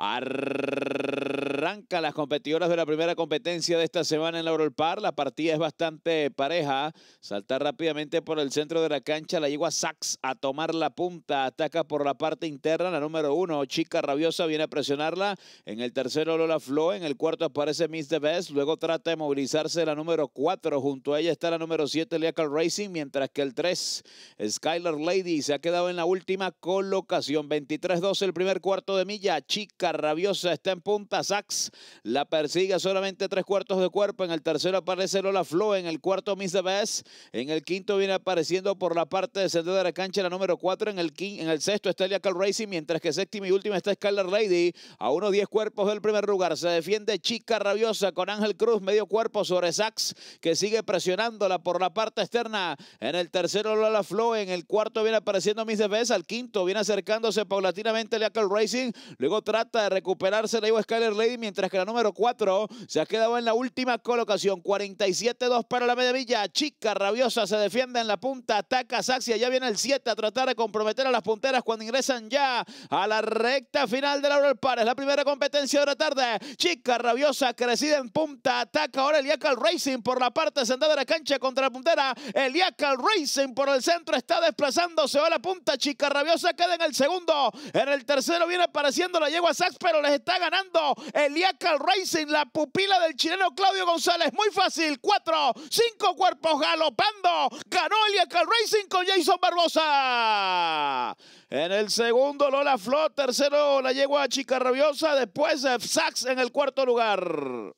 Ar... Arranca las competidoras de la primera competencia de esta semana en la Par. La partida es bastante pareja. Saltar rápidamente por el centro de la cancha. La yegua Sachs a tomar la punta. Ataca por la parte interna. La número uno, Chica Rabiosa, viene a presionarla. En el tercero, Lola Flo. En el cuarto aparece Miss The Best. Luego trata de movilizarse la número cuatro. Junto a ella está la número siete, Leacal Racing. Mientras que el tres, Skylar Lady, se ha quedado en la última colocación. 23-12 el primer cuarto de milla. Chica Rabiosa está en punta. La persigue solamente tres cuartos de cuerpo. En el tercero aparece Lola Flow En el cuarto, Miss the Best. En el quinto viene apareciendo por la parte de centro de la cancha la número cuatro. En el, en el sexto está Elia Racing, mientras que séptima y última está Skylar Lady. A unos diez cuerpos del primer lugar. Se defiende Chica Rabiosa con Ángel Cruz, medio cuerpo sobre Sax, que sigue presionándola por la parte externa. En el tercero, Lola Flow En el cuarto viene apareciendo Miss the Best. Al quinto viene acercándose paulatinamente Elia Racing. Luego trata de recuperarse la Skyler Lady mientras que la número 4 se ha quedado en la última colocación. 47-2 para la media Chica rabiosa se defiende en la punta. Ataca Y Ya viene el 7 a tratar de comprometer a las punteras cuando ingresan ya a la recta final de Par. Es La primera competencia de la tarde. Chica rabiosa crecida en punta. Ataca ahora Eliacal Racing por la parte sentada de la cancha contra la puntera. El Racing por el centro está desplazándose. va a la punta. Chica rabiosa queda en el segundo. En el tercero viene apareciendo la yegua Sax, pero les está ganando Eliacal Racing, la pupila del chileno Claudio González. Muy fácil, cuatro, cinco cuerpos galopando. Ganó Eliacal Racing con Jason Barbosa. En el segundo, Lola Flot. Tercero, la yegua Chica Rabiosa. Después, eh, Sachs en el cuarto lugar.